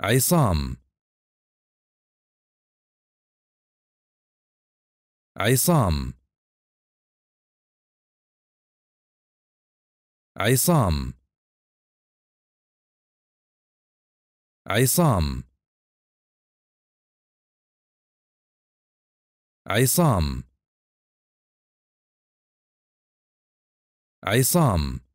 عصام عصام عصام عصام عصام عصام